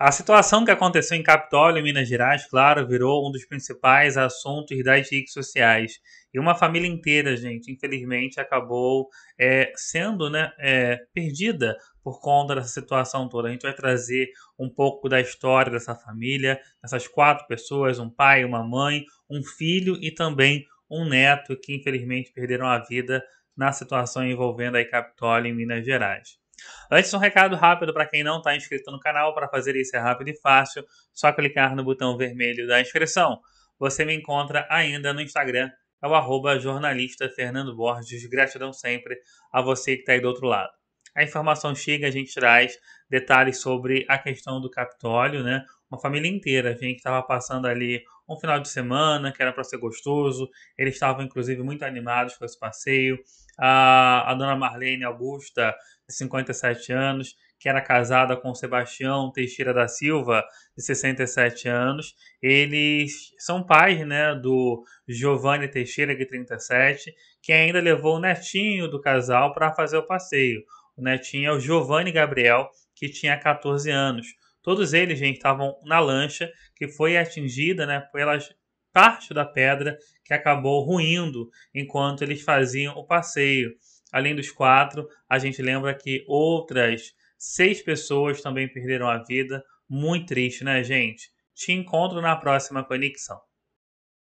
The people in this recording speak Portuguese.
A situação que aconteceu em Capitólio, em Minas Gerais, claro, virou um dos principais assuntos das redes sociais. E uma família inteira, gente, infelizmente, acabou é, sendo né, é, perdida por conta dessa situação toda. A gente vai trazer um pouco da história dessa família, dessas quatro pessoas: um pai, uma mãe, um filho e também um neto que infelizmente perderam a vida na situação envolvendo a Capitólio em Minas Gerais. Antes, um recado rápido para quem não está inscrito no canal. Para fazer isso é rápido e fácil, só clicar no botão vermelho da inscrição. Você me encontra ainda no Instagram, é o arroba jornalista Fernando Borges. Gratidão sempre a você que está aí do outro lado. A informação chega, a gente traz detalhes sobre a questão do Capitólio, né? uma família inteira, gente, que estava passando ali um final de semana, que era para ser gostoso. Eles estavam, inclusive, muito animados com esse passeio. A, a dona Marlene Augusta, de 57 anos, que era casada com Sebastião Teixeira da Silva, de 67 anos. Eles são pais né, do Giovanni Teixeira, de 37, que ainda levou o netinho do casal para fazer o passeio. O netinho é o Giovanni Gabriel, que tinha 14 anos. Todos eles, gente, estavam na lancha que foi atingida né, pelas parte da pedra que acabou ruindo enquanto eles faziam o passeio. Além dos quatro, a gente lembra que outras seis pessoas também perderam a vida. Muito triste, né, gente? Te encontro na próxima conexão.